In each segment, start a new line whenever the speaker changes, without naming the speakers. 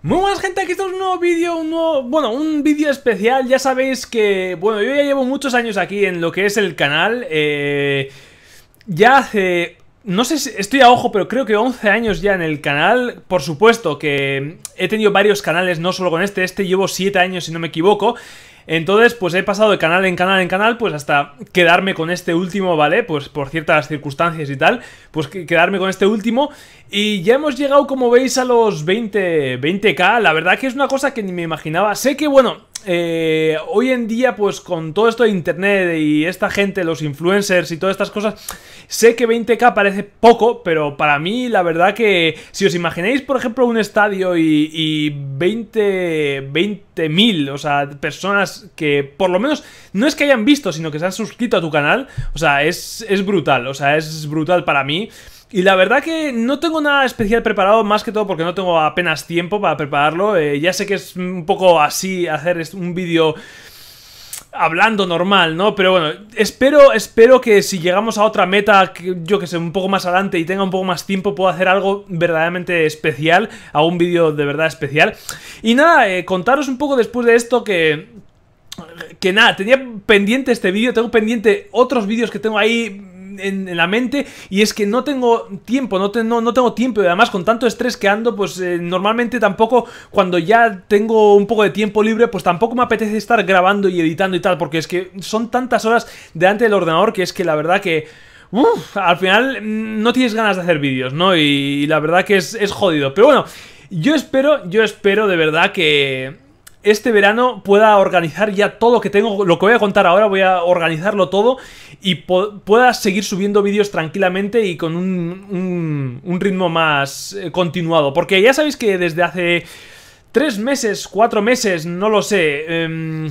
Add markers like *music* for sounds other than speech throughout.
Muy buenas gente, aquí estamos un nuevo vídeo, un nuevo, bueno, un vídeo especial, ya sabéis que, bueno, yo ya llevo muchos años aquí en lo que es el canal, eh, ya hace, no sé si, estoy a ojo, pero creo que 11 años ya en el canal, por supuesto que he tenido varios canales, no solo con este, este llevo 7 años si no me equivoco, entonces, pues he pasado de canal en canal en canal, pues hasta quedarme con este último, ¿vale? Pues por ciertas circunstancias y tal, pues quedarme con este último. Y ya hemos llegado, como veis, a los 20, 20k. La verdad que es una cosa que ni me imaginaba. Sé que, bueno, eh, hoy en día, pues con todo esto de internet y esta gente, los influencers y todas estas cosas, sé que 20k parece poco, pero para mí, la verdad que si os imagináis, por ejemplo, un estadio y, y 20 20.000, o sea, personas que por lo menos no es que hayan visto, sino que se han suscrito a tu canal, o sea, es, es brutal, o sea, es brutal para mí. Y la verdad que no tengo nada especial preparado, más que todo porque no tengo apenas tiempo para prepararlo. Eh, ya sé que es un poco así hacer un vídeo hablando normal, ¿no? Pero bueno, espero, espero que si llegamos a otra meta, yo que sé, un poco más adelante y tenga un poco más tiempo, pueda hacer algo verdaderamente especial, algún vídeo de verdad especial. Y nada, eh, contaros un poco después de esto que... Que nada, tenía pendiente este vídeo, tengo pendiente otros vídeos que tengo ahí en, la mente y es que no tengo tiempo, no, no, tengo tiempo y además con tanto estrés que ando, pues eh, normalmente tampoco cuando ya tengo un poco de tiempo libre, pues tampoco me apetece estar grabando y editando y tal, porque es que son tantas horas delante del ordenador que es que la verdad que... al final mm, no tienes ganas de hacer vídeos, ¿no? Y, la verdad que es, es jodido. Pero bueno, yo espero, yo espero de verdad que este verano pueda organizar ya todo lo que tengo, lo que voy a contar ahora, voy a organizarlo todo y pueda seguir subiendo vídeos tranquilamente y con un, ritmo más eh, continuado. Porque ya sabéis que desde hace tres meses, cuatro meses, no lo sé, em,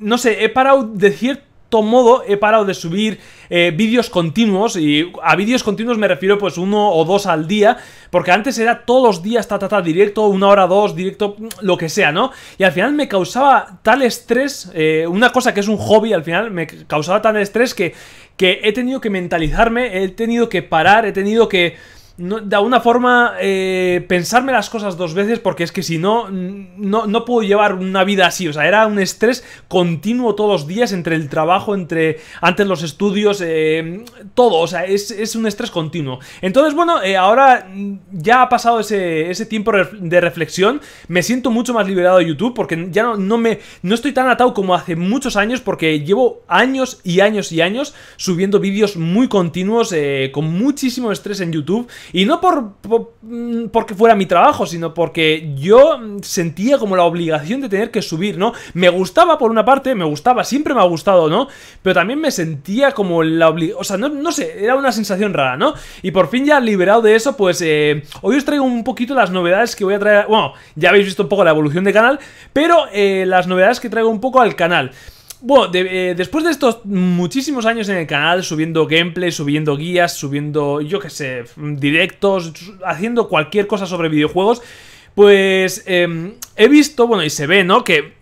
no sé, he parado de cierto modo he parado de subir eh, vídeos continuos y a vídeos continuos me refiero pues uno o dos al día porque antes era todos los días ta ta ta directo, una hora, dos, directo, mm, lo que sea, ¿no? Y al final me causaba tal estrés, eh, una cosa que es un hobby al final me causaba tal estrés que, que he tenido que mentalizarme, he tenido que parar, he tenido que de alguna forma eh, pensarme las cosas dos veces porque es que si no, no, puedo llevar una vida así. O sea, era un estrés continuo todos los días entre el trabajo, entre antes los estudios, eh, todo. O sea, es, un estrés continuo. Entonces, bueno, eh, ahora ya ha pasado ese, tiempo de reflexión. Me siento mucho más liberado de YouTube porque ya no, no, me, no estoy tan atado como hace muchos años porque llevo años y años y años subiendo vídeos muy continuos con muchísimo estrés en YouTube y no por, mm, porque fuera mi trabajo, sino porque yo sentía como la obligación de tener que subir, ¿no? Me gustaba por una parte, me gustaba, siempre me ha gustado, ¿no? Pero también me sentía como la obligación, o sea, no, sé, era una sensación rara, ¿no? Y por fin ya liberado de eso, pues eh, hoy os traigo un poquito las novedades que voy a traer, bueno, ya habéis visto un poco la evolución de canal, pero eh, las novedades que traigo un poco al canal. Bueno, eh, después de estos muchísimos años en el canal, subiendo gameplay, subiendo guías, subiendo, yo qué sé, mm, directos, haciendo cualquier cosa sobre videojuegos, pues em, he visto, bueno, y se ve, ¿no? Que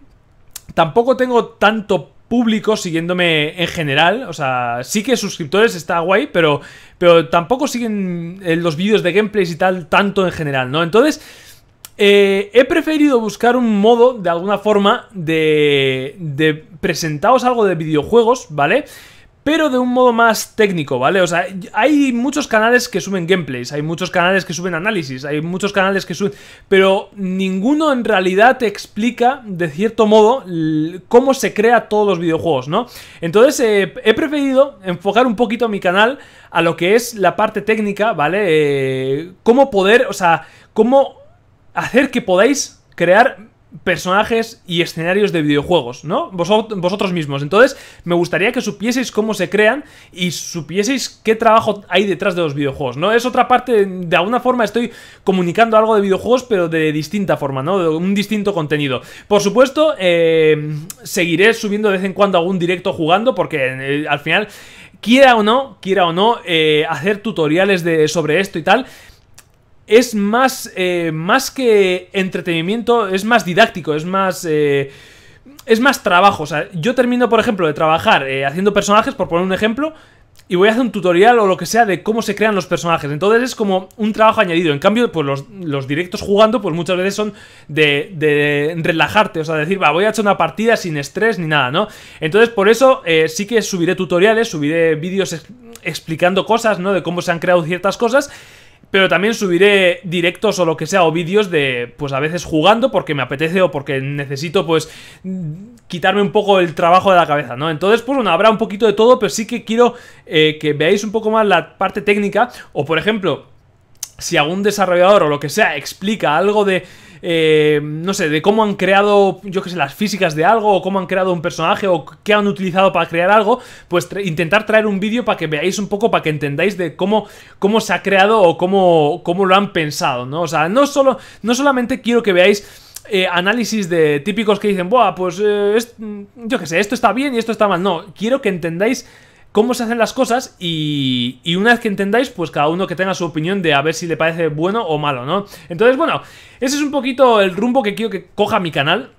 tampoco tengo tanto público siguiéndome en general, o sea, sí que suscriptores está guay, pero, pero tampoco siguen eh, los vídeos de gameplays y tal tanto en general, ¿no? Entonces... Eh, he preferido buscar un modo, de alguna forma, de, de presentaros algo de videojuegos, ¿vale? pero de un modo más técnico, ¿vale? O sea, hay muchos canales que suben gameplays, hay muchos canales que suben análisis, hay muchos canales que suben... Pero ninguno en realidad te explica, de cierto modo, cómo se crea todos los videojuegos, ¿no? Entonces eh, he preferido enfocar un poquito mi canal a lo que es la parte técnica, ¿vale? Eh, cómo poder, o sea, cómo hacer que podáis crear personajes y escenarios de videojuegos, ¿no? vosotros mismos. Entonces, me gustaría que supieseis cómo se crean y supieseis qué trabajo hay detrás de los videojuegos, ¿no? Es otra parte, de alguna forma estoy comunicando algo de videojuegos, pero de distinta forma, ¿no? De un distinto contenido. Por supuesto, eh, seguiré subiendo de vez en cuando algún directo jugando, porque eh, al final quiera o no, quiera o no, eh, hacer tutoriales de, sobre esto y tal, es más, eh, más que entretenimiento, es más didáctico, es más... Eh, es más trabajo, o sea, yo termino, por ejemplo, de trabajar eh, haciendo personajes, por poner un ejemplo, y voy a hacer un tutorial o lo que sea de cómo se crean los personajes. Entonces es como un trabajo añadido. En cambio, pues los, directos jugando, pues muchas veces son de, de, relajarte, o sea, decir, va, voy a echar una partida sin estrés ni nada, ¿no? Entonces, por eso sí que subiré tutoriales, subiré vídeos explicando cosas, ¿no? De cómo se han creado ciertas cosas pero también subiré directos o lo que sea, o vídeos de, pues a veces jugando porque me apetece o porque necesito, pues, quitarme un poco el trabajo de la cabeza, ¿no? Entonces, pues bueno, habrá un poquito de todo, pero sí que quiero eh, que veáis un poco más la parte técnica, o por ejemplo si algún desarrollador o lo que sea explica algo de... Eh, no sé, de cómo han creado, yo que sé, las físicas de algo, o cómo han creado un personaje, o qué han utilizado para crear algo, pues intentar traer un vídeo para que veáis un poco, para que entendáis de cómo, cómo se ha creado o cómo, cómo lo han pensado, ¿no? O sea, no, solo, no solamente quiero que veáis... Eh, análisis de típicos que dicen, Buah, pues eh, yo que sé, esto está bien y esto está mal. No, quiero que entendáis cómo se hacen las cosas y, y, una vez que entendáis, pues cada uno que tenga su opinión de a ver si le parece bueno o malo, ¿no? Entonces, bueno, ese es un poquito el rumbo que quiero que coja mi canal.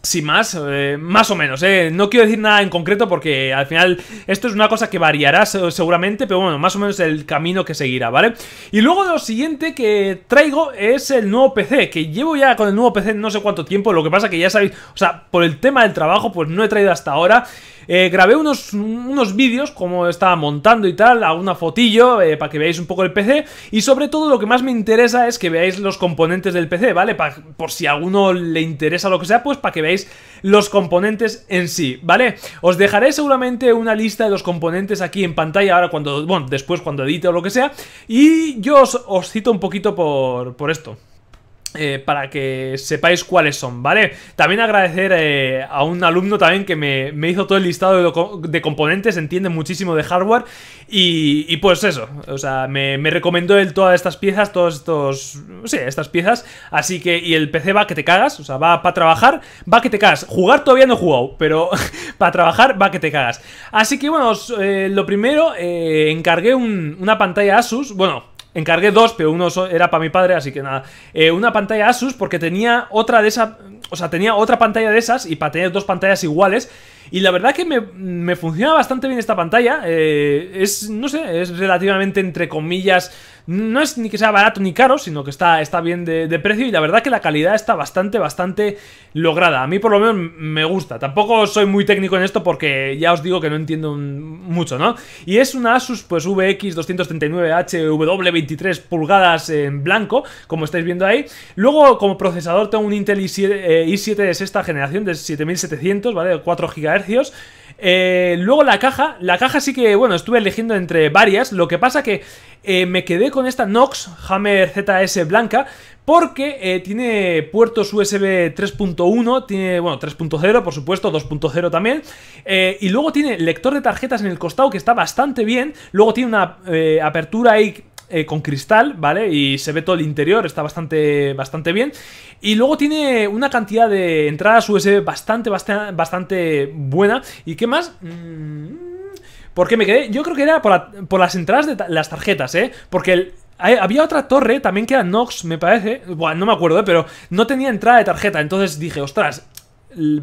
Sin más, eh, más o menos, eh. no quiero decir nada en concreto porque al final esto es una cosa que variará seguramente, pero bueno, más o menos el camino que seguirá, ¿vale? Y luego lo siguiente que traigo es el nuevo PC, que llevo ya con el nuevo PC no sé cuánto tiempo, lo que pasa que ya sabéis, o sea, por el tema del trabajo pues no he traído hasta ahora... Eh, grabé unos, vídeos, como estaba montando y tal, a una fotillo, eh, para que veáis un poco el PC. Y sobre todo lo que más me interesa es que veáis los componentes del PC, ¿vale? por si a alguno le interesa lo que sea, pues para que veáis los componentes en sí, ¿vale? Os dejaré seguramente una lista de los componentes aquí en pantalla ahora cuando, bueno, después cuando edite o lo que sea. Y yo os, os cito un poquito por, por esto. Eh, para que sepáis cuáles son, ¿vale? También agradecer eh, a un alumno también que me, hizo todo el listado de, componentes, entiende muchísimo de hardware y, y pues eso, o sea, me, recomendó él todas estas piezas, todos estos, sí, estas piezas, así que, y el PC va que te cagas, o sea, va para trabajar, va que te cagas, jugar todavía no he jugado, pero *laughs* para trabajar va que te cagas. Así que bueno, eh, lo primero, encargué una pantalla Asus, bueno, Encargué dos, pero uno era para mi padre, así que nada. Eh, una pantalla Asus porque tenía otra de esa... O sea, tenía otra pantalla de esas y para tener dos pantallas iguales y la verdad que me, funciona bastante bien esta pantalla. Eh, es, no sé, es relativamente entre comillas. No es ni que sea barato ni caro, sino que está, está bien de, precio. Y la verdad que la calidad está bastante, bastante lograda. A mí por lo menos me gusta. Tampoco soy muy técnico en esto porque ya os digo que no entiendo mucho, ¿no? Y es una Asus pues vx 239 hw 23 pulgadas en blanco, como estáis viendo ahí. Luego como procesador tengo un Intel i7, eh, de sexta generación de 7700, ¿vale? 4 GB eh, luego la caja, la caja sí que, bueno, estuve eligiendo entre varias, lo que pasa que eh, me quedé con esta Nox Hammer ZS blanca porque eh, tiene puertos USB 3.1, tiene, bueno, 3.0 por supuesto, 2.0 también, y luego tiene lector de tarjetas en el costado que está bastante bien, luego tiene una apertura ahí eh, con cristal, ¿vale? Y se ve todo el interior, está bastante, bastante bien. Y luego tiene una cantidad de entradas USB bastante, bastante, bastante buena. ¿Y qué más? Mm, ¿Por qué me quedé? Yo creo que era por, las entradas de las tarjetas, ¿eh? Porque había otra torre también que era Nox, me parece. Bueno, no me acuerdo, ¿eh? pero no tenía entrada de tarjeta. Entonces dije, ostras,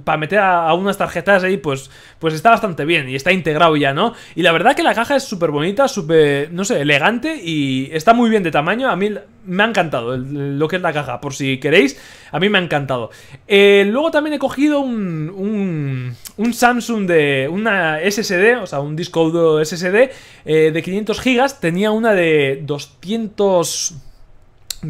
para meter a, unas tarjetas ahí, pues, pues está bastante bien y está integrado ya, ¿no? Y la verdad que la caja es súper bonita, súper, no sé, elegante y está muy bien de tamaño. A mí me ha encantado lo que es la caja, por si queréis, a mí me ha encantado. Eh, luego también he cogido un, un, Samsung de una SSD, o sea, un disco SSD eh, de 500 GB, tenía una de 200...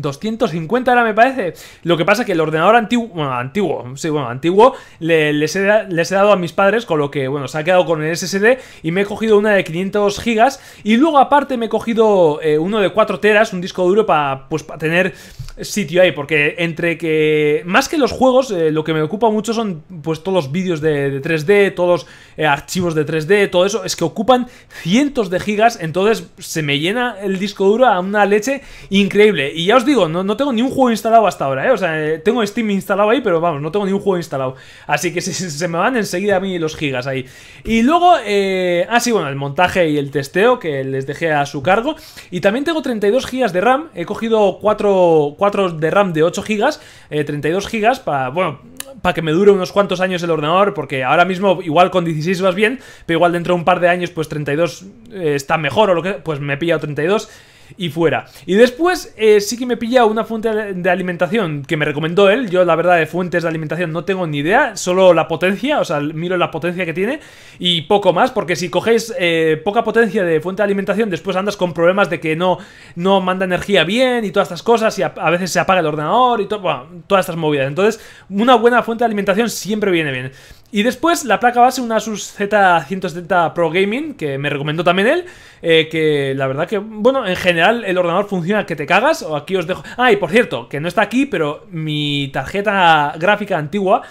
250 ahora me parece. Lo que pasa es que el ordenador antiguo, bueno, antiguo, sí, bueno, antiguo, les, he, dado a mis padres, con lo que, bueno, se ha quedado con el SSD y me he cogido una de 500 gigas y luego aparte me he cogido eh, uno de 4 teras, un disco duro para, pues, tener sitio ahí, porque entre que, más que los juegos, eh, lo que me ocupa mucho son, pues, todos los vídeos de, 3D, todos los eh, archivos de 3D, todo eso, es que ocupan cientos de gigas, entonces se me llena el disco duro a una leche increíble. Y ya os digo, no, no, tengo ni un juego instalado hasta ahora, ¿eh? O sea, eh, tengo Steam instalado ahí, pero vamos, no tengo ni un juego instalado. Así que *laughs* se, se me van enseguida a mí los gigas ahí. Y luego, eh, ah, sí, bueno, el montaje y el testeo que les dejé a su cargo. Y también tengo 32 gigas de RAM. He cogido 4, de RAM de 8 gigas, 32 eh, gigas para, bueno, para que me dure unos cuantos años el ordenador, porque ahora mismo igual con 16 vas bien, pero igual dentro de un par de años pues 32 eh, está mejor o lo que, pues me he pillado 32 y fuera. Y después eh, sí que me pilla una fuente de alimentación que me recomendó él. Yo, la verdad, de fuentes de alimentación no tengo ni idea, solo la potencia, o sea, miro la potencia que tiene y poco más, porque si cogéis eh, poca potencia de fuente de alimentación, después andas con problemas de que no, no manda energía bien y todas estas cosas, y a, veces se apaga el ordenador y todas estas movidas. Entonces, una buena fuente de alimentación siempre viene bien. Y después la placa base, una Asus Z170 Pro Gaming, que me recomendó también él, eh, que la verdad que, bueno, en general el ordenador funciona que te cagas, o aquí os dejo... Ah, y por cierto, que no está aquí, pero mi tarjeta gráfica antigua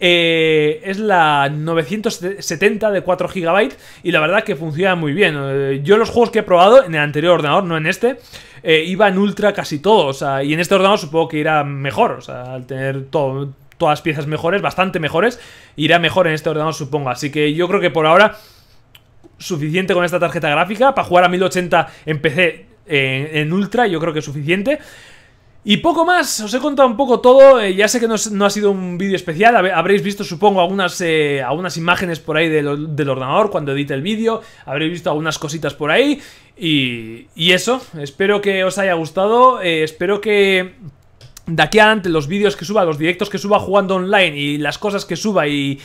eh, es la 970 de 4 GB y la verdad que funciona muy bien. Eh, yo los juegos que he probado en el anterior ordenador, no en este, iba en ultra casi todos O sea, y en este ordenador supongo que irá mejor, o sea, al tener todo, todas piezas mejores, bastante mejores. Irá mejor en este ordenador, supongo. Así que yo creo que por ahora suficiente con esta tarjeta gráfica. Para jugar a 1080 en PC en, Ultra yo creo que es suficiente. Y poco más, os he contado un poco todo, eh, ya sé que no, ha sido un vídeo especial, habréis visto supongo algunas, eh, algunas imágenes por ahí del, ordenador cuando edite el vídeo, habréis visto algunas cositas por ahí y, eso, espero que os haya gustado, eh, espero que de aquí adelante los vídeos que suba, los directos que suba jugando online y las cosas que suba y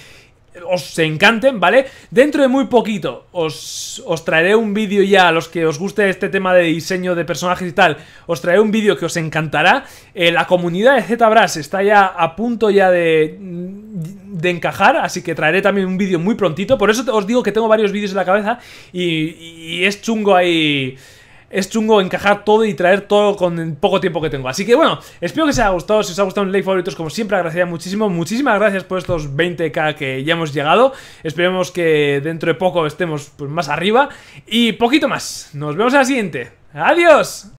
os encanten, ¿vale? Dentro de muy poquito os, traeré un vídeo ya a los que os guste este tema de diseño de personajes y tal, os traeré un vídeo que os encantará. Eh, la comunidad de ZBrush está ya a punto ya de, de encajar, así que traeré también un vídeo muy prontito. Por eso os digo que tengo varios vídeos en la cabeza y, y es chungo ahí es chungo encajar todo y traer todo con el poco tiempo que tengo. Así que bueno, espero que os haya gustado. Si os ha gustado un like favoritos, como siempre, agradecería muchísimo. Muchísimas gracias por estos 20k que ya hemos llegado. Esperemos que dentro de poco estemos pues, más arriba. Y poquito más. Nos vemos en la siguiente. ¡Adiós!